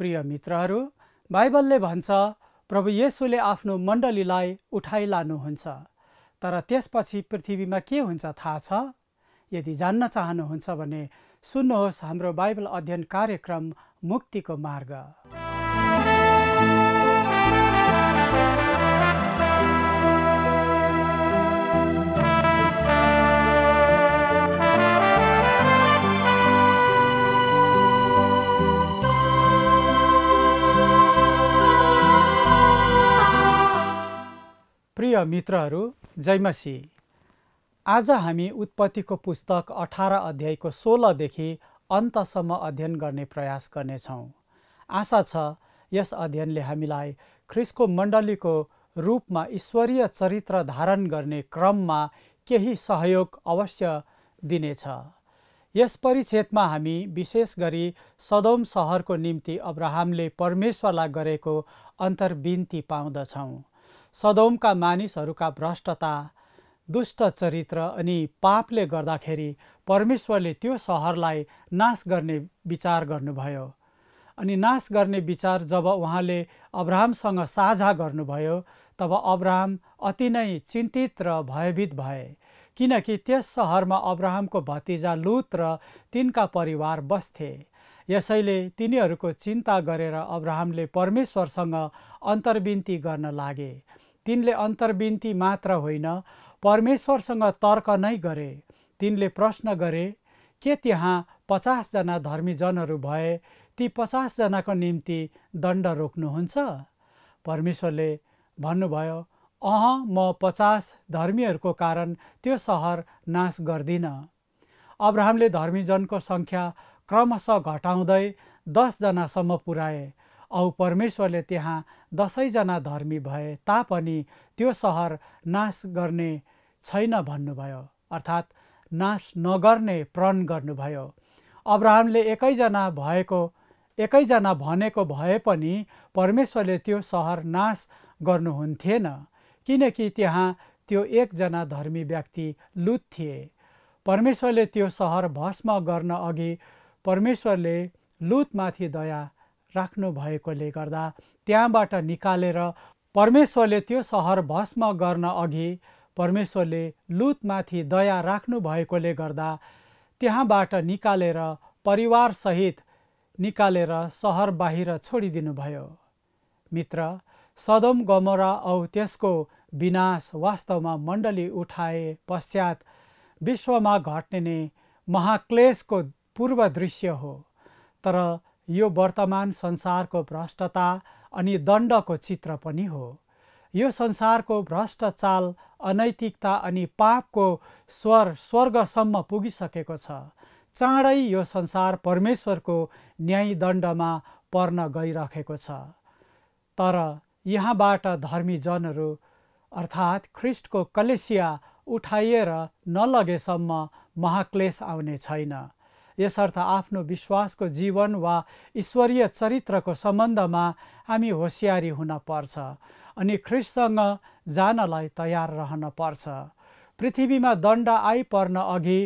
प्रिय मित्रहरू बाइबलले भन्छ प्रभु येसुले आफ्नो मण्डलीलाई उठाइ लानुहुन्छ तर त्यसपछि पृथ्वीमा के हुन्छ थाहा छ यदि जान्न चाहनुहुन्छ भने सुन्नुहोस् हाम्रो बाइबल अध्ययन कार्यक्रम मुक्तिको मार्ग प्रिय मित्रहरू जयमसी आज हामी उत्पत्तिको पुस्तक अठार अध्यायको सोह्रदेखि अन्तसम्म अध्ययन गर्ने प्रयास गर्नेछौँ आशा छ यस अध्ययनले हामीलाई ख्रिस्को मण्डलीको रूपमा ईश्वरीय चरित्र धारण गर्ने क्रममा केही सहयोग अवश्य दिनेछ यस परिच्छेदमा हामी विशेष गरी सदोम सहरको निम्ति अब्राहमले परमेश्वरलाई गरेको अन्तर्विन्ती पाउँदछौँ सदौमका मानिसहरूका भ्रष्टता दुष्ट चरित्र अनि पापले गर्दाखेरि परमेश्वरले त्यो सहरलाई नाश गर्ने विचार गर्नुभयो अनि नाश गर्ने विचार जब उहाँले अब्राहमसँग साझा गर्नुभयो तब अब्राहम अति नै चिन्तित र भयभीत भए किनकि त्यस सहरमा अब्राहमको भतिजा लुत र तिनका परिवार बस्थे यसैले तिनीहरूको चिन्ता गरेर अब्राहमले परमेश्वरसँग अन्तर्विन्ती गर्न लागे तिनले अन्तर्विन्ती मात्र होइन परमेश्वरसँग तर्क नै गरे तिनले प्रश्न गरे के त्यहाँ पचासजना धर्मीजनहरू भए ती पचासजनाको निम्ति दण्ड रोक्नुहुन्छ परमेश्वरले भन्नुभयो अह म पचास धर्मीहरूको कारण त्यो सहर नाश गर्दिनँ अब्राहमले धर्मीजनको सङ्ख्या क्रमशः घटाउँदै दसजनासम्म पुर्याए औ परमेश्वरले त्यहाँ दसैँजना धर्मी भए तापनि त्यो सहर नाश गर्ने छैन भन्नुभयो अर्थात् नाश नगर्ने प्रण गर्नुभयो अब्राहमले एकैजना भएको एकैजना भनेको भए पनि परमेश्वरले त्यो सहर नाश गर्नुहुन्थेन किनकि त्यहाँ त्यो एकजना धर्मी व्यक्ति लुत थिए परमेश्वरले त्यो सहर भस्म गर्न अघि परमेश्वरले लुतमाथि दया राख्नु भएकोले गर्दा त्यहाँबाट निकालेर परमेश्वरले त्यो सहर भस्म गर्न अघि परमेश्वरले लुतमाथि दया राख्नु भएकोले गर्दा त्यहाँबाट निकालेर परिवारसहित निकालेर सहर बाहिर छोडिदिनुभयो मित्र सदम गमरा औ त्यसको विनाश वास्तवमा मण्डली उठाए पश्चात विश्वमा घट्ने महाक्लेशको पूर्व दृश्य हो तर यो वर्तमान संसारको भ्रष्टता अनि दण्डको चित्र पनि हो यो संसारको भ्रष्ट अनैतिकता अनि पापको स्वर स्वर्गसम्म पुगिसकेको छ चाँडै यो संसार परमेश्वरको न्यायदण्डमा पर्न गइरहेको छ तर यहाँबाट धर्मी जनहरू अर्थात् ख्रिस्टको कलेसिया उठाइएर नलगेसम्म महाक्लेश आउने छैन यसर्थ आफ्नो विश्वासको जीवन वा ईश्वरीय चरित्रको सम्बन्धमा हामी होसियारी हुन पर्छ अनि ख्रिससँग जानलाई तयार रहन पर्छ पृथ्वीमा दण्ड आइपर्न अघि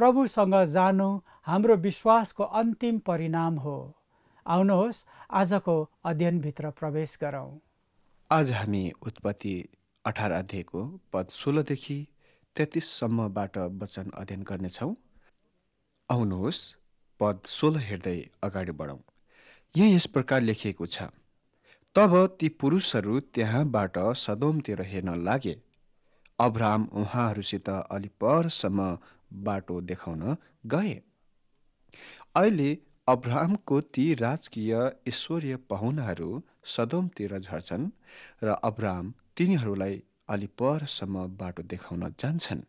प्रभुसँग जानु हाम्रो विश्वासको अन्तिम परिणाम हो आउनुहोस् आजको अध्ययनभित्र प्रवेश गरौँ आज हामी उत्पत्ति अठार अध्यायको पद सोह्रदेखि तेत्तिससम्मबाट वचन अध्ययन गर्नेछौँ आउनुहोस् पद सोह्र हेर्दै अगाडि बढौँ यहाँ यस प्रकार लेखिएको छ तब ती पुरुषहरू त्यहाँबाट सदोमतिर हेर्न लागे अब्राम उहाँहरूसित अलि परसम्म बाटो देखाउन गए अहिले अब्राहमको ती राजकीय ईश्वरीय पाहुनाहरू सदोमतिर झर्छन् र अब्राम तिनीहरूलाई अलि परसम्म बाटो देखाउन जान्छन्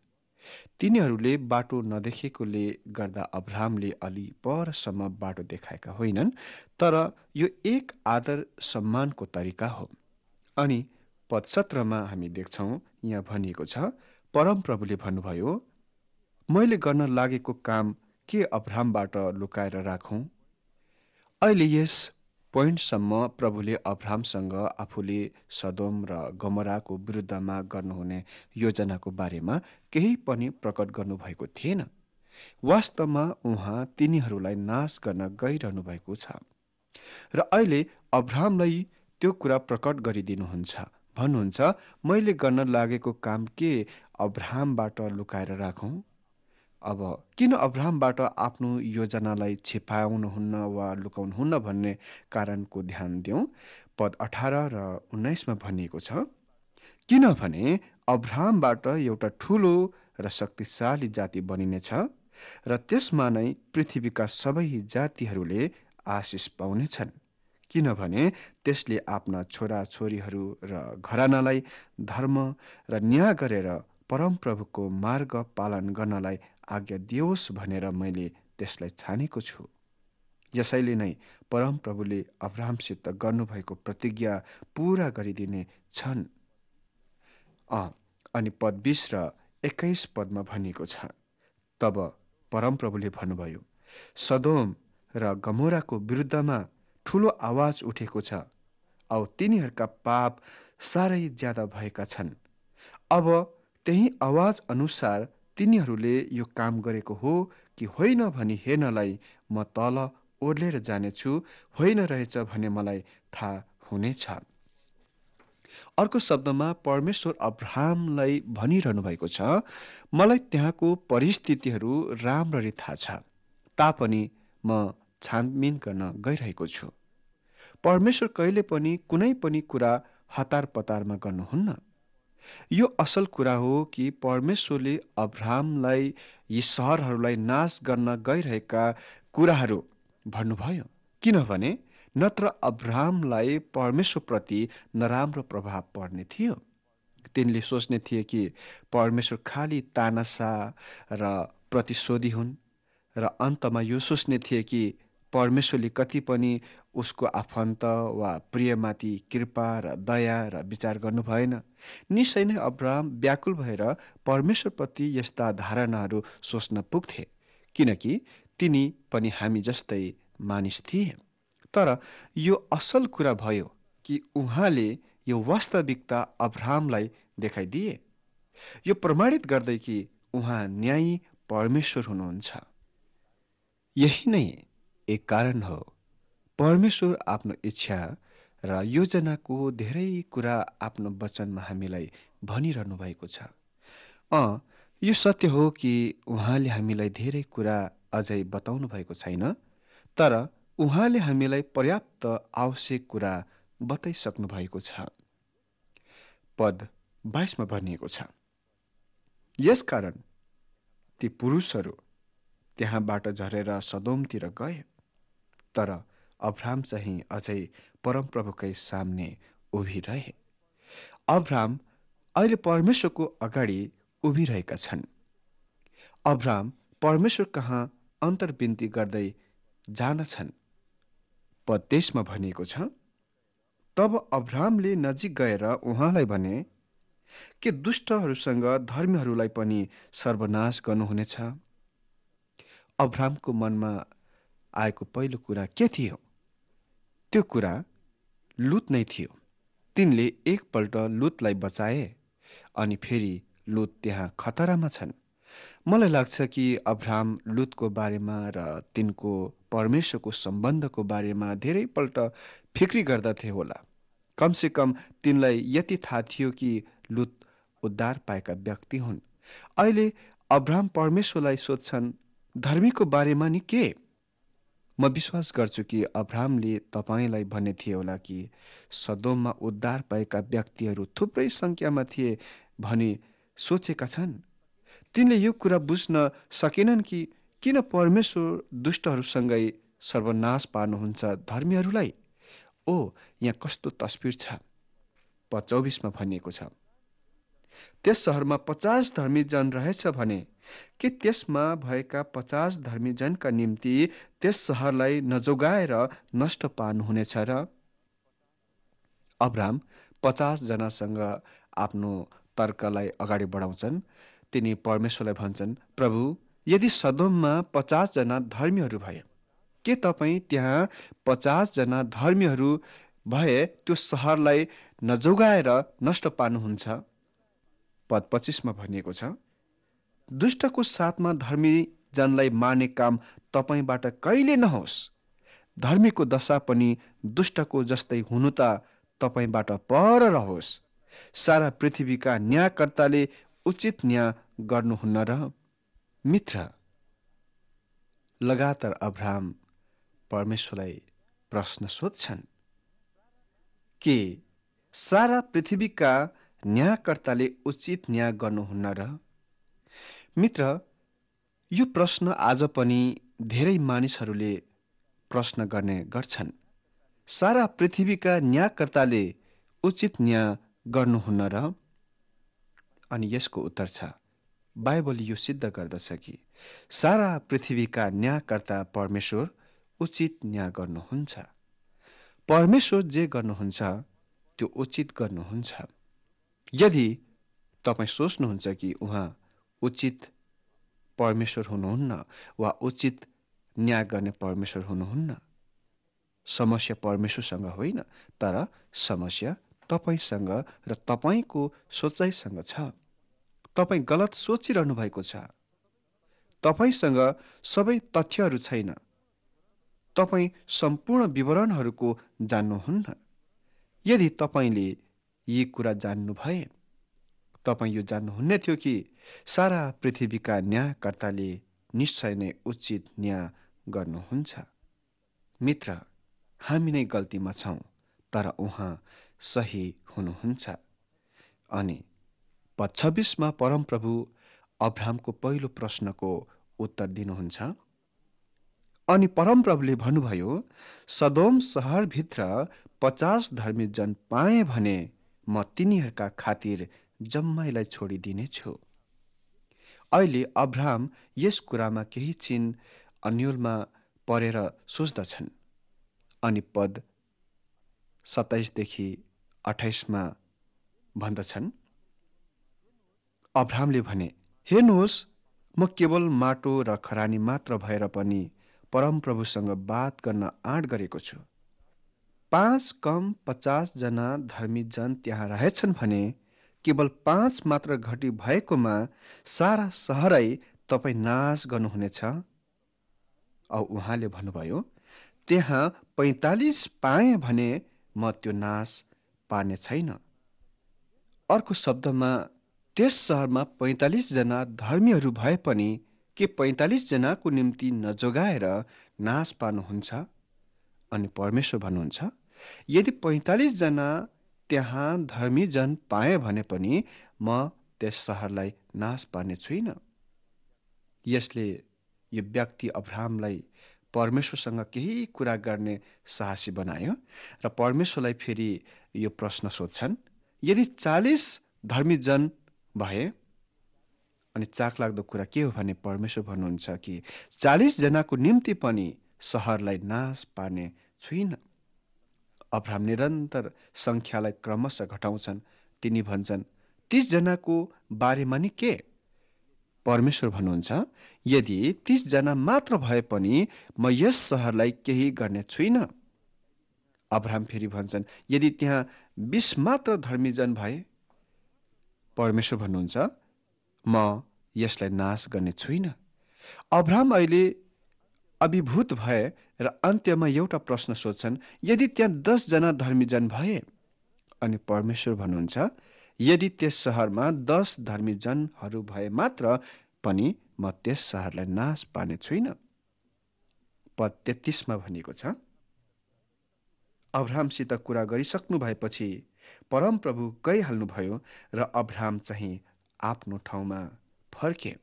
तिनीहरूले बाटो नदेखेकोले गर्दा अब्राहमले अलि परसम्म बाटो देखाएका होइनन् तर यो एक आदर सम्मानको तरिका हो अनि पदसत्रमा हामी देख्छौँ यहाँ भनिएको छ परमप्रभुले भन्नुभयो मैले गर्न लागेको काम के अब्रामबाट लुकाएर राखौँ अहिले यस पोइन्टसम्म प्रभुले अब्राहसँग आफूले सदोम र गमराको विरुद्धमा गर्नुहुने योजनाको बारेमा केही पनि प्रकट गर्नुभएको थिएन वास्तवमा उहाँ तिनीहरूलाई नाश गर्न गइरहनु भएको छ र अहिले अब्राहलाई त्यो कुरा प्रकट गरिदिनुहुन्छ भन्नुहुन्छ मैले गर्न लागेको काम के अब्राहबाट लुकाएर राखौँ अब किन अब्राहमबाट आफ्नो योजनालाई छिपाउनुहुन्न वा लुकाउनुहुन्न भन्ने कारणको ध्यान दिउँ पद अठार र उन्नाइसमा भनिएको छ किनभने अब्राहमबाट एउटा ठुलो र शक्तिशाली जाति बनिनेछ र त्यसमा नै पृथ्वीका सबै जातिहरूले आशिष पाउनेछन् किनभने त्यसले आफ्ना छोरीहरू र घरानालाई धर्म र न्याय गरेर परमप्रभुको मार्ग पालन गर्नलाई आज्ञा दियोस् भनेर मैले त्यसलाई छानेको छु यसैले नै परमप्रभुले अब्राहमसित गर्नुभएको प्रतिज्ञा पुरा गरिदिने छन् अनि पद बिस र एक्काइस पदमा भनिएको छ तब परमप्रभुले भन्नुभयो सदोम र गमोराको विरुद्धमा ठुलो आवाज उठेको छ औ तिनीहरूका पाप साह्रै ज्यादा भएका छन् अब त्यही आवाज अनुसार तिनीहरूले यो काम गरेको हो कि होइन भनी हेर्नलाई म तल ओर्लेर जानेछु होइन रहेछ भने मलाई थाहा हुनेछ अर्को शब्दमा परमेश्वर अब्राहमलाई भनिरहनु भएको छ मलाई त्यहाँको परिस्थितिहरू राम्ररी थाहा छ तापनि म छानबिन गर्न गइरहेको छु परमेश्वर कहिले पनि कुनै पनि कुरा हतार पतारमा गर्नुहुन्न यो असल कुरा हो कि परमेश्वरले अब्राहमलाई यी सहरहरूलाई नाश गर्न गइरहेका कुराहरू भन्नुभयो किनभने नत्र अब्राहमलाई परमेश्वरप्रति नराम्रो प्रभाव पर्ने थियो तिनले सोच्ने थिए कि परमेश्वर खालि तानासा र प्रतिशोधी हुन् र अन्तमा यो सोच्ने थिए कि परमेश्वरले कति पनि उसको आफन्त वा प्रियमाथि कृपा र दया र विचार गर्नु भएन निश्चय नै अब्राम व्याकुल भएर परमेश्वरप्रति यस्ता धारणाहरू सोच्न पुग्थे किनकि तिनी पनि हामी जस्तै मानिस थिए तर यो असल कुरा भयो कि उहाँले यो वास्तविकता अब्राहमलाई देखाइदिए यो प्रमाणित गर्दै कि उहाँ न्यायी परमेश्वर हुनुहुन्छ यही नै एक कारण हो परमेश्वर आफ्नो इच्छा र योजनाको धेरै कुरा आफ्नो वचनमा हामीलाई भनिरहनु भएको छ अँ यो सत्य हो कि उहाँले हामीलाई धेरै कुरा अझै बताउनु भएको छैन तर उहाँले हामीलाई पर्याप्त आवश्यक कुरा बताइसक्नु भएको छ पद बाइसमा भनिएको छ यसकारण ती पुरुषहरू त्यहाँबाट झरेर सदोमतिर गए तर अब्राम चाहिँ अझै परमप्रभुकै सामने उभिरहे अब्राम अहिले परमेश्वरको अगाडि उभिरहेका छन् अब्राम परमेश्वर कहाँ अन्तर्विन्ती गर्दै जाँदछन् पदेशमा भनिएको छ तब अब्रामले नजिक गएर उहाँलाई भने के दुष्टहरूसँग धर्मीहरूलाई पनि सर्वनाश गर्नुहुनेछ अब्रामको मनमा आएको पहिलो कुरा के थियो त्यो कुरा लुत नै थियो तिनले एकपल्ट लुतलाई बचाए अनि फेरि लुत त्यहाँ खतरामा छन् मलाई लाग्छ कि अब्राम लुतको बारेमा र तिनको परमेश्वरको सम्बन्धको बारेमा धेरैपल्ट फिक्री गर्दथे होला कमसेकम तिनलाई यति थाहा थियो कि लुत उद्धार पाएका व्यक्ति हुन् अहिले अब्राम परमेश्वरलाई सोध्छन् धर्मीको बारेमा नि के म विश्वास गर्छु कि अब्राहमले तपाईँलाई भन्ने थिए होला कि सदोममा उद्धार पाएका व्यक्तिहरू थुप्रै सङ्ख्यामा थिए भने सोचेका छन् तिनले यो कुरा बुझ्न सकेनन् कि किन परमेश्वर दुष्टहरूसँगै सर्वनाश पार्नुहुन्छ धर्मीहरूलाई ओ यहाँ कस्तो तस्विर छ प चौबिसमा भनिएको छ त्यस सहरमा पचास जन रहेछ भने के त्यसमा भएका पचास धर्मीजनका निम्ति त्यस सहरलाई नजोगाएर नष्ट पार्नुहुनेछ र अब्राम पचासजनासँग आफ्नो तर्कलाई अगाडि बढाउँछन् तिनी परमेश्वरलाई भन्छन् प्रभु यदि सदोममा पचासजना धर्मीहरू भए के तपाईँ त्यहाँ पचासजना धर्मीहरू भए त्यो सहरलाई नजोगाएर नष्ट पार्नुहुन्छ पद पच्चिसमा भनिएको छ दुष्टको साथमा धर्मी जनलाई मार्ने काम तपाईँबाट कहिले नहोस् धर्मीको दशा पनि दुष्टको जस्तै हुनु त तपाईँबाट पर रहोस् सारा पृथ्वीका न्यायकर्ताले उचित न्याय गर्नुहुन्न र मित्र लगातार अब्राहम परमेश्वरलाई प्रश्न सोध्छन् के सारा पृथ्वीका न्यायकर्ताले उचित न्याय गर्नुहुन्न र मित्र यो प्रश्न आज पनि धेरै मानिसहरूले प्रश्न गर्ने गर्छन् सारा पृथ्वीका न्यायकर्ताले उचित न्याय गर्नुहुन्न र अनि यसको उत्तर छ बाइबल यो सिद्ध गर्दछ कि सारा पृथ्वीका न्यायकर्ता परमेश्वर उचित न्याय गर्नुहुन्छ परमेश्वर जे गर्नुहुन्छ त्यो उचित गर्नुहुन्छ यदि तपाईँ सोच्नुहुन्छ कि उहाँ उचित परमेश्वर हुनुहुन्न वा उचित न्याय गर्ने परमेश्वर हुनुहुन्न समस्या परमेश्वरसँग होइन तर समस्या तपाईँसँग र तपाईँको सोचाइसँग छ तपाईँ गलत सोचिरहनु भएको छ तपाईँसँग सबै तथ्यहरू छैन तपाईँ सम्पूर्ण विवरणहरूको जान्नुहुन्न यदि तपाईँले यी कुरा जान्नु भए तपाईँ यो जान्नुहुन्न थियो कि सारा पृथ्वीका न्यायकर्ताले निश्चय नै उचित न्याय गर्नुहुन्छ मित्र हामी नै गल्तीमा छौँ तर उहाँ सही हुनुहुन्छ अनि पच्छब्बिसमा परमप्रभु अब्राहमको पहिलो प्रश्नको उत्तर दिनुहुन्छ अनि परमप्रभुले भन्नुभयो सदोम सहरभित्र पचास धर्मी जन पाएँ भने म तिनीहरूका खातिर जम्मैलाई छोडिदिनेछु अहिले अब्राहम यस कुरामा केही चिन अन्यलमा परेर सोच्दछन् अनि पद सत्ताइसदेखि अठाइसमा भन्दछन् अब्राहमले भने हेर्नुहोस् म केवल माटो र खरानी मात्र भएर पनि परमप्रभुसँग बात गर्न आँट गरेको छु पाँच कम पचासजना धर्मीजन त्यहाँ रहेछन् भने केवल पाँच मात्र घटी भएकोमा सारा सहरै तपाईँ नाश गर्नुहुनेछ औ उहाँले भन्नुभयो त्यहाँ पैँतालिस पाएँ भने म त्यो नाश पार्ने छैन अर्को शब्दमा त्यस सहरमा पैँतालिसजना धर्मीहरू भए पनि के पैँतालिसजनाको निम्ति नजोगाएर नाश पार्नुहुन्छ अनि परमेश्वर भन्नुहुन्छ यदि पैँतालिसजना त्यहाँ धर्मी जन पाएँ भने पनि म त्यस सहरलाई नाश पार्ने छुइनँ यसले यो व्यक्ति अब्राहमलाई परमेश्वरसँग केही कुरा गर्ने साहसी बनायो र परमेश्वरलाई फेरि यो प्रश्न सोध्छन् यदि चालिस जन भए अनि चाखलाग्दो कुरा के हो भने परमेश्वर भन्नुहुन्छ कि चालिसजनाको निम्ति पनि सहरलाई नाश पार्ने छुइनँ अब्राहम निरन्तर सङ्ख्यालाई क्रमशः घटाउँछन् तिनी भन्छन् तिसजनाको बारेमा नि के परमेश्वर भन्नुहुन्छ यदि तिसजना मात्र भए पनि म यस सहरलाई केही गर्ने छुइनँ अब्राम फेरि भन्छन् यदि त्यहाँ बिस मात्र धर्मीजन भए परमेश्वर भन्नुहुन्छ म यसलाई नाश गर्ने छुइनँ अब्राम अहिले अभिभूत भए र अन्त्यमा एउटा प्रश्न सोध्छन् यदि त्यहाँ दसजना धर्मीजन भए अनि परमेश्वर भन्नुहुन्छ यदि त्यस सहरमा दस धर्मीजनहरू भए मात्र पनि म त्यस सहरलाई नाश पार्ने छुइनँ पद तेत्तिसमा भनिएको छ अब्राहमसित कुरा गरिसक्नु भएपछि परमप्रभु गइहाल्नुभयो र अब्राहम चाहिँ आफ्नो ठाउँमा फर्के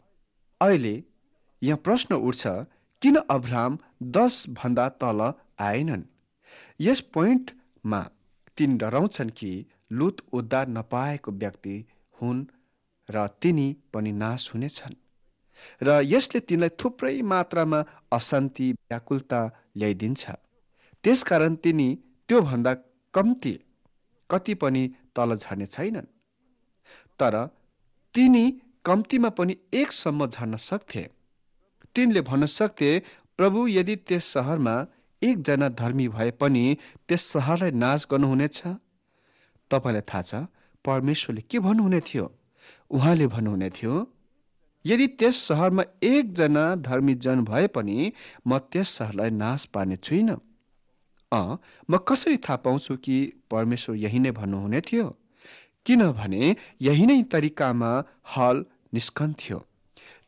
अहिले यहाँ प्रश्न उठ्छ किन दस भन्दा तल आएनन् यस पोइन्टमा तिन डराउँछन् कि लुत उद्धार नपाएको व्यक्ति हुन् र तिनी पनि नाश हुनेछन् र यसले तिनलाई थुप्रै मात्रामा अशान्ति व्याकुलता ल्याइदिन्छ त्यसकारण तिनी त्योभन्दा कम्ती कति पनि तल झर्ने छैनन् तर तिनी कम्तीमा पनि एकसम्म झर्न सक्थे तिनले भन्न सक्थे प्रभु यदि त्यस सहरमा एकजना धर्मी भए पनि त्यस सहरलाई नाश गर्नुहुनेछ तपाईँलाई थाहा छ परमेश्वरले के भन्नुहुने थियो उहाँले भन्नुहुने थियो यदि त्यस सहरमा एकजना धर्मी जन भए पनि म त्यस सहरलाई नाश पार्ने छुइनँ अँ म कसरी थाहा पाउँछु कि परमेश्वर यही नै भन्नुहुने थियो किनभने यही नै तरिकामा हल निस्कन्थ्यो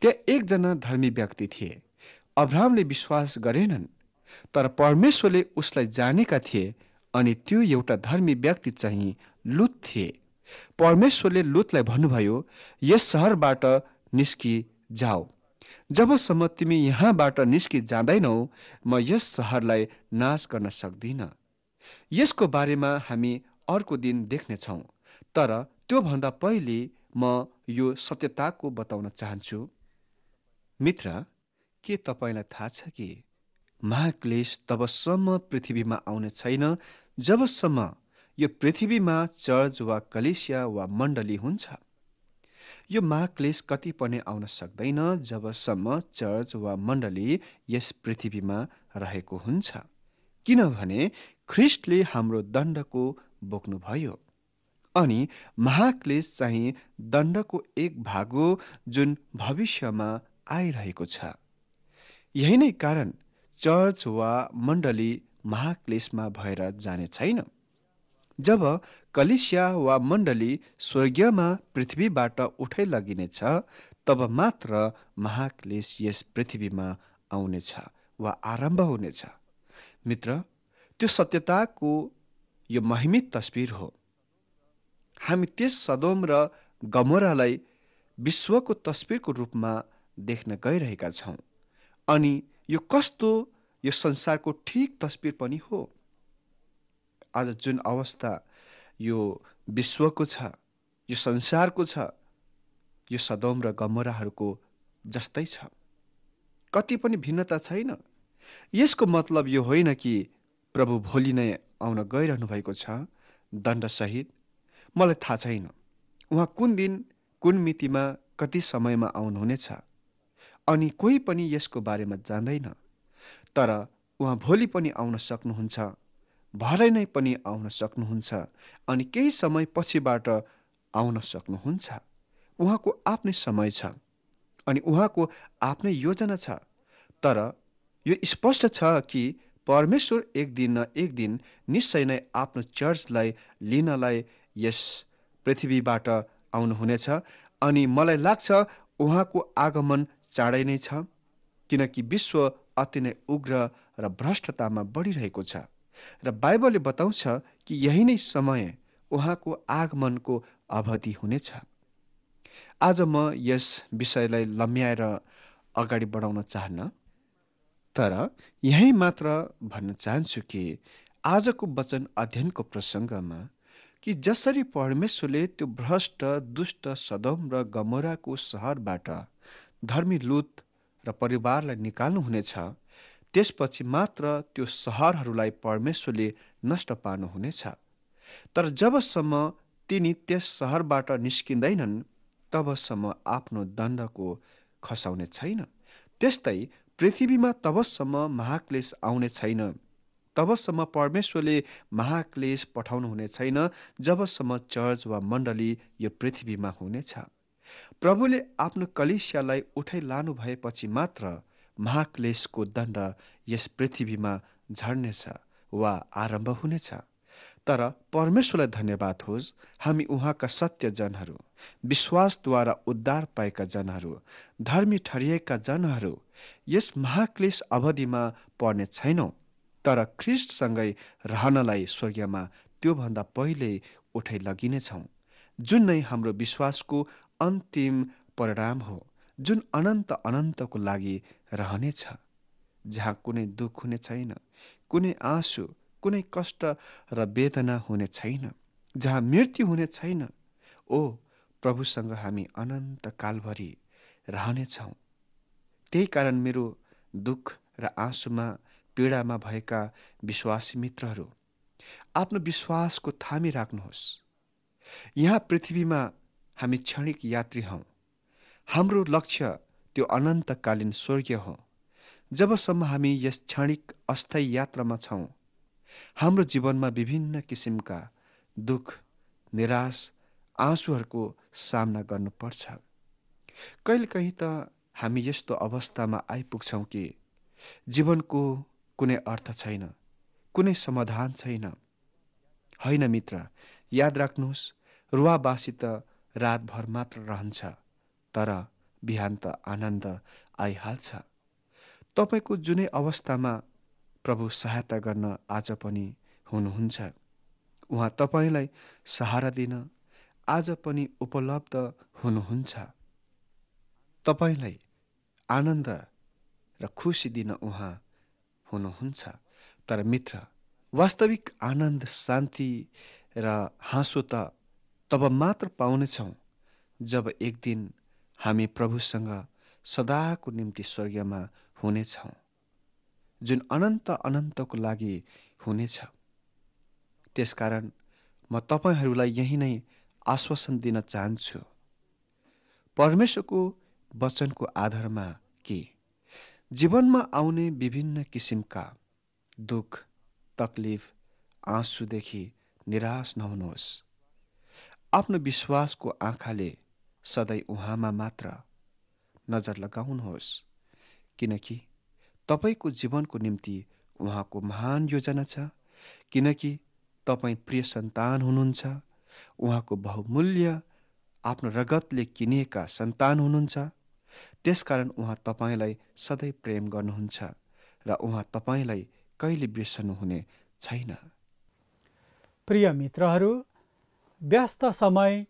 त्यहाँ एकजना धर्मी व्यक्ति थिए अब्राहमले विश्वास गरेनन् तर परमेश्वरले उसलाई जानेका थिए अनि त्यो एउटा धर्मी व्यक्ति चाहिँ लुत थिए परमेश्वरले लुतलाई भन्नुभयो यस सहरबाट निस्कि जाओ जबसम्म तिमी यहाँबाट निस्कि जाँदैनौ म यस सहरलाई नाश गर्न सक्दिनँ यसको बारेमा हामी अर्को दिन देख्नेछौँ तर त्योभन्दा पहिले म यो सत्यताको बताउन चाहन्छु मित्र के तपाईँलाई थाहा छ कि महाक्लेश तबसम्म पृथ्वीमा आउने छैन जबसम्म यो पृथ्वीमा चर्च वा कलेसिया वा मण्डली हुन्छ यो महाक्लेश कति पनि आउन सक्दैन जबसम्म चर्च वा मण्डली यस पृथ्वीमा रहेको हुन्छ किनभने ख्रिस्टले हाम्रो दण्डको बोक्नुभयो अनि महाक्लेश चाहिँ दण्डको एक भाग हो जुन भविष्यमा आइरहेको छ यही नै कारण चर्च वा मण्डली महाक्लेशमा भएर जाने छैन जब कलिसिया वा मण्डली स्वर्गीयमा पृथ्वीबाट उठै लगिनेछ तब मात्र महाक्लेश यस पृथ्वीमा आउनेछ वा आरम्भ हुनेछ मित्र त्यो सत्यताको यो महिमित तस्विर हो हामी त्यस सदोम र गमोरालाई विश्वको तस्बिरको रूपमा देख्न गइरहेका छौँ अनि यो कस्तो यो संसारको ठिक तस्बिर पनि हो आज जुन अवस्था यो विश्वको छ यो संसारको छ यो सदौम र गमराहरूको जस्तै छ कति पनि भिन्नता छैन यसको मतलब यो होइन कि प्रभु भोलि नै आउन गइरहनु भएको छ दण्डसहित मलाई थाहा छैन उहाँ कुन दिन कुन मितिमा कति समयमा आउनुहुनेछ अनि कोही पनि यसको बारेमा जान्दैन तर उहाँ भोलि पनि आउन सक्नुहुन्छ भरै नै पनि आउन सक्नुहुन्छ अनि केही समय पछिबाट आउन सक्नुहुन्छ उहाँको आफ्नै समय छ अनि उहाँको आफ्नै योजना छ तर यो स्पष्ट छ कि परमेश्वर एक दिन न एक दिन निश्चय नै आफ्नो चर्चलाई लिनलाई यस पृथ्वीबाट आउनुहुनेछ अनि मलाई लाग्छ उहाँको आगमन चाँडै नै छ किनकि विश्व अति नै उग्र र भ्रष्टतामा बढिरहेको छ र बाइबलले बताउँछ कि यही नै समय उहाँको आगमनको अवधि हुनेछ आज म यस विषयलाई लम्ब्याएर अगाडि बढाउन चाहन्न तर यही मात्र भन्न चाहन्छु कि आजको वचन अध्ययनको प्रसङ्गमा कि जसरी परमेश्वरले त्यो भ्रष्ट दुष्ट सदम र गमोराको सहरबाट धर्मी लुत र परिवारलाई निकाल्नुहुनेछ त्यसपछि मात्र त्यो सहरहरूलाई परमेश्वरले नष्ट पार्नुहुनेछ तर जबसम्म तिनी त्यस सहरबाट निस्किँदैनन् तबसम्म आफ्नो दण्डको खसाउने छैन त्यस्तै पृथ्वीमा तबसम्म महाक्लेश आउने छैन तबसम्म परमेश्वरले महाक्लेश हुने छैन जबसम्म चर्च वा मण्डली यो पृथ्वीमा हुनेछ प्रभुले आफ्नो कलिसियालाई उठाइ लानु भएपछि मात्र महाक्लेशको दण्ड यस पृथ्वीमा झर्नेछ वा आरम्भ हुनेछ तर परमेश्वरलाई धन्यवाद होस् हामी उहाँका सत्य जनहरू विश्वासद्वारा उद्धार पाएका जनहरू धर्मी ठरिएका जनहरू यस महाक्लेश अवधिमा पर्ने छैनौँ तर ख्रिस्टसँगै रहनलाई स्वर्गमा त्योभन्दा पहिले उठाइ लगिनेछौँ जुन नै हाम्रो विश्वासको अन्तिम परिणाम हो जुन अनन्त अनन्तको लागि रहनेछ जहाँ कुनै दुःख हुने छैन कुनै आँसु कुनै कष्ट र वेदना हुने छैन जहाँ मृत्यु हुने छैन ओ प्रभुसँग हामी अनन्त कालभरि रहनेछौँ त्यही कारण मेरो दुःख र आँसुमा पीडामा भएका विश्वासी मित्रहरू आफ्नो विश्वासको थामी राख्नुहोस् यहाँ पृथ्वीमा हामी क्षणिक यात्री हौ हाम्रो लक्ष्य त्यो अनन्तकालीन स्वर्गीय हो जबसम्म हामी यस क्षणिक अस्थायी यात्रामा छौँ हाम्रो जीवनमा विभिन्न किसिमका दुःख निराश आँसुहरूको सामना गर्नुपर्छ कहिलेकाहीँ त हामी यस्तो अवस्थामा आइपुग्छौँ कि जीवनको कुनै अर्थ छैन कुनै समाधान छैन होइन मित्र याद राख्नुहोस् त रातभर मात्र रहन्छ तर बिहान त आनन्द आइहाल्छ तपाईँको जुनै अवस्थामा प्रभु सहायता गर्न आज पनि हुनुहुन्छ उहाँ तपाईँलाई सहारा दिन आज पनि उपलब्ध हुनुहुन्छ तपाईँलाई आनन्द र खुसी दिन उहाँ हुनुहुन्छ तर मित्र वास्तविक आनन्द शान्ति र हाँसो त तब मात्र पाउनेछौँ जब एक दिन हामी प्रभुसँग सदाको निम्ति स्वर्गमा हुनेछौँ जुन अनन्त अनन्तको लागि हुनेछ त्यसकारण म तपाईँहरूलाई यही नै आश्वासन दिन चाहन्छु परमेश्वरको वचनको आधारमा के जीवनमा आउने विभिन्न किसिमका दुःख तकलिफ आँसुदेखि निराश नहुनुहोस् आफ्नो विश्वासको आँखाले सधैँ उहाँमा मात्र नजर लगाउनुहोस् किनकि तपाईँको जीवनको निम्ति उहाँको महान योजना छ किनकि तपाईँ प्रिय सन्तान हुनुहुन्छ उहाँको बहुमूल्य आफ्नो रगतले किनिएका सन्तान हुनुहुन्छ त्यसकारण उहाँ तपाईँलाई सधैँ प्रेम गर्नुहुन्छ र उहाँ तपाईँलाई कहिले बिर्सनुहुने छैन प्रिय मित्रहरू व्यस्त समय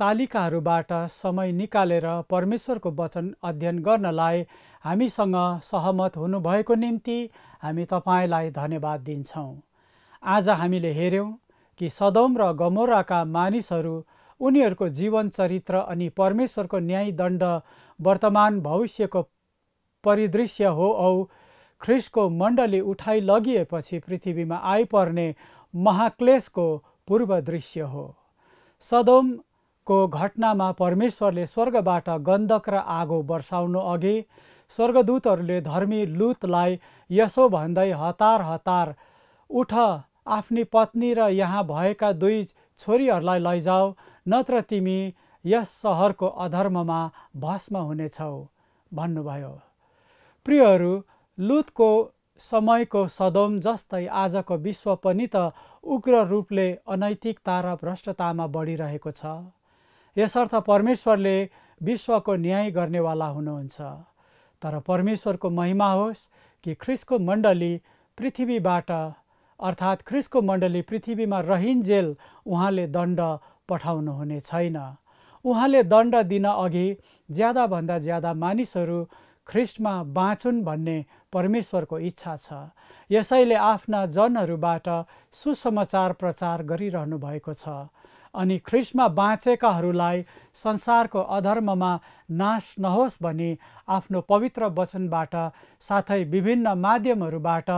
तालिकाहरूबाट समय निकालेर परमेश्वरको वचन अध्ययन गर्नलाई हामीसँग सहमत हुनुभएको निम्ति हामी तपाईँलाई धन्यवाद दिन्छौँ आज हामीले हेऱ्यौँ कि सदौम र गमोराका मानिसहरू उनीहरूको जीवन चरित्र अनि परमेश्वरको न्यायदण्ड वर्तमान भविष्यको परिदृश्य हो औ ख्रिसको मण्डली उठाइ लगिएपछि पृथ्वीमा आइपर्ने महाक्लेशको पूर्व दृश्य हो सदोमको घटनामा परमेश्वरले स्वर्गबाट गन्धक र आगो बर्साउनु अघि स्वर्गदूतहरूले धर्मी लुतलाई यसो भन्दै हतार हतार उठ आफ्नी पत्नी र यहाँ भएका दुई छोरीहरूलाई लैजाऊ नत्र तिमी यस सहरको अधर्ममा भस्म हुनेछौ भन्नुभयो प्रियहरू लुतको समयको सदोम जस्तै आजको विश्व पनि त उग्र रूपले अनैतिकता र भ्रष्टतामा बढिरहेको छ यसर्थ परमेश्वरले विश्वको न्याय गर्नेवाला हुनुहुन्छ तर परमेश्वरको महिमा होस् कि ख्रिसको मण्डली पृथ्वीबाट अर्थात् ख्रिसको मण्डली पृथ्वीमा रहिन्जेल उहाँले दण्ड पठाउनुहुने छैन उहाँले दण्ड दिन अघि ज्यादाभन्दा ज्यादा मानिसहरू ख्रिस्टमा बाँचुन् भन्ने परमेश्वरको इच्छा छ यसैले आफ्ना जनहरूबाट सुसमाचार प्रचार गरिरहनु भएको छ अनि ख्रिस्टमा बाँचेकाहरूलाई संसारको अधर्ममा नाश नहोस् भनी आफ्नो पवित्र वचनबाट साथै विभिन्न माध्यमहरूबाट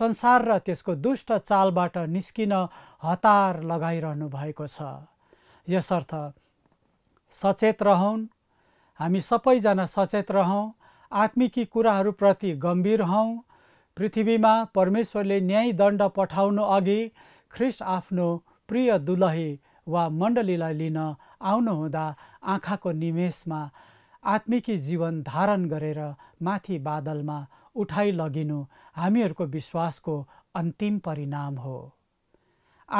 संसार र त्यसको दुष्ट चालबाट निस्किन हतार लगाइरहनु भएको छ यसर्थ सचेत रहौँ हामी सबैजना सचेत रहौँ आत्मिकी कुराहरूप्रति गम्भीर हौँ पृथ्वीमा परमेश्वरले न्याय दण्ड पठाउनु अघि ख्रिस्ट आफ्नो प्रिय दुलही वा मण्डलीलाई लिन आउनुहुँदा आँखाको निमेषमा आत्मिकी जीवन धारण गरेर माथि बादलमा उठाइ लगिनु हामीहरूको विश्वासको अन्तिम परिणाम हो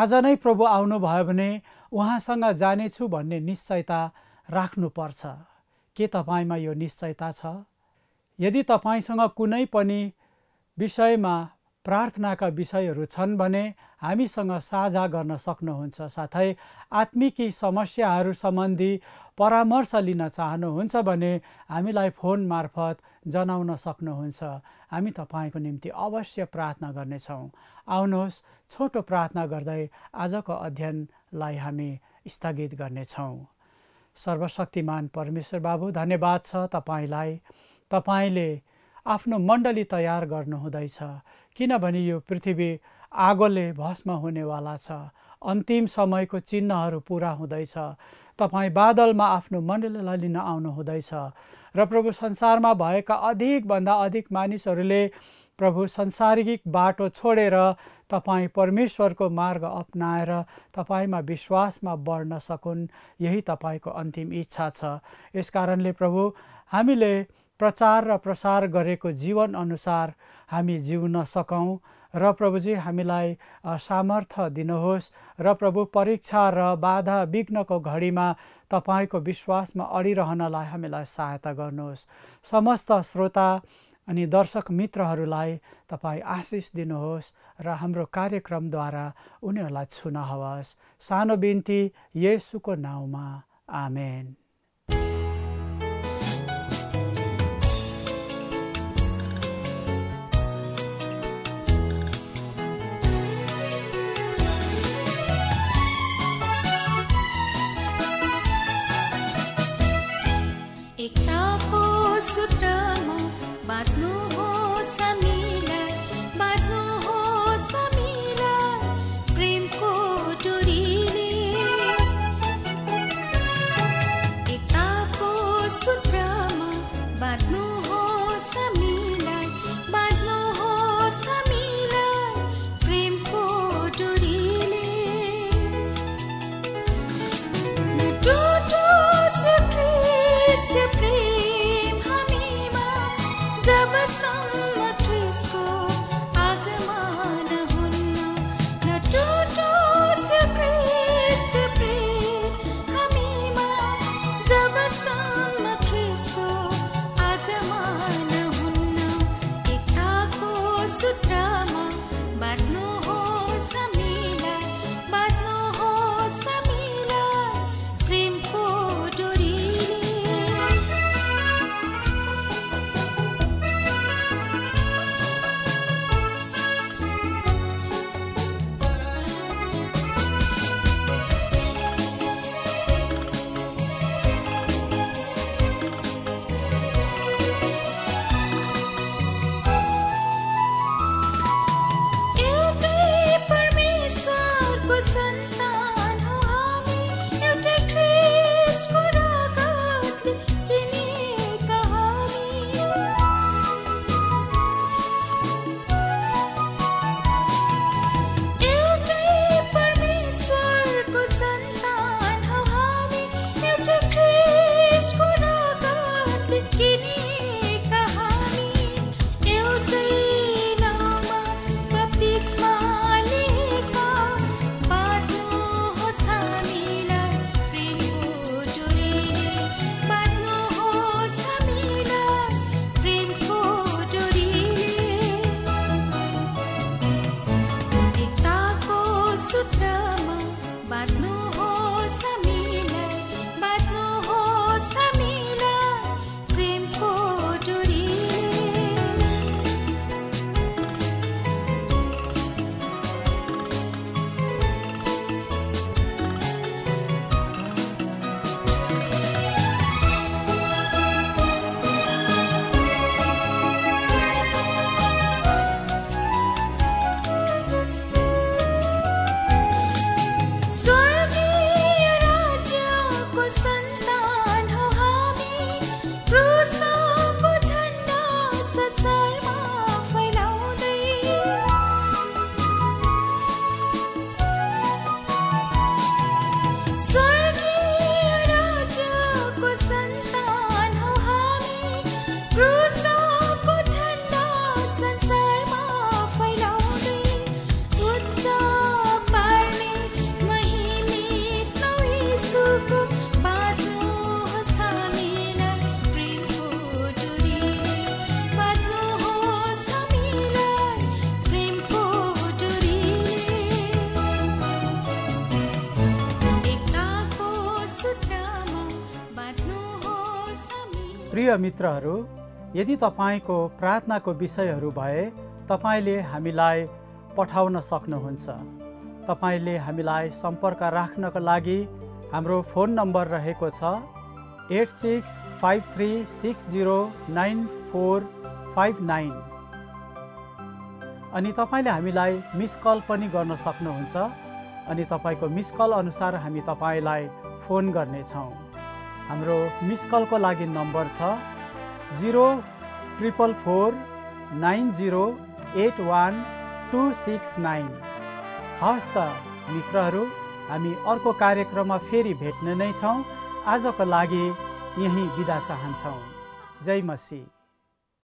आज नै प्रभु आउनुभयो भने उहाँसँग जानेछु भन्ने निश्चयता राख्नुपर्छ के तपाईँमा यो निश्चयता छ यदि तपाईँसँग कुनै पनि विषयमा प्रार्थनाका विषयहरू छन् भने हामीसँग साझा गर्न सक्नुहुन्छ साथै आत्मिकी समस्याहरू सम्बन्धी परामर्श लिन चाहनुहुन्छ भने हामीलाई फोन मार्फत जनाउन सक्नुहुन्छ हामी तपाईँको निम्ति अवश्य प्रार्थना गर्नेछौँ आउनुहोस् छोटो प्रार्थना गर्दै आजको अध्ययनलाई हामी स्थगित गर्नेछौँ सर्वशक्तिमान परमेश्वर बाबु धन्यवाद छ तपाईँलाई तपाईँले आफ्नो मण्डली तयार गर्नुहुँदैछ किनभने यो पृथ्वी आगोले भस्म हुनेवाला छ अन्तिम समयको चिन्हहरू पुरा हुँदैछ तपाईँ बादलमा आफ्नो मण्डलीलाई लिन आउनुहुँदैछ र प्रभु संसारमा भएका अधिकभन्दा अधिक मानिसहरूले प्रभु संसारिक बाटो छोडेर तपाईँ परमेश्वरको मार्ग अप्नाएर तपाईँमा विश्वासमा बढ्न सकुन् यही तपाईँको अन्तिम इच्छा छ यसकारणले प्रभु हामीले प्रचार र प्रसार गरेको जीवन अनुसार हामी जिउन सकौँ र प्रभुजी हामीलाई सामर्थ्य दिनुहोस् र प्रभु परीक्षा र बाधा विघ्नको घडीमा तपाईँको विश्वासमा अडिरहनलाई हामीलाई सहायता गर्नुहोस् समस्त श्रोता अनि दर्शक मित्रहरूलाई तपाईँ आशिष दिनुहोस् र हाम्रो कार्यक्रमद्वारा उनीहरूलाई छुन हवस् सानो बिन्ती यसुको नाउँमा आमेन sutra some a twist. प्रिय मित्रहरू यदि तपाईँको प्रार्थनाको विषयहरू भए तपाईँले हामीलाई पठाउन सक्नुहुन्छ तपाईँले हामीलाई सम्पर्क राख्नको लागि हाम्रो फोन नम्बर रहेको छ eight six five three six zero nine four five nine अनि तपाईँले हामीलाई मिस कल पनि गर्न सक्नुहुन्छ अनि तपाईँको मिस कल अनुसार हामी तपाईँलाई फोन गर्नेछौँ हाम्रो मिस कलको लागि नम्बर छ zero triple four nine zero eight one two six nine हवस् त मित्रहरू हामी अर्को कार्यक्रममा फेरि भेट्ने नै छौँ आजको लागि यहीँ बिदा चाहन्छौँ जय मसी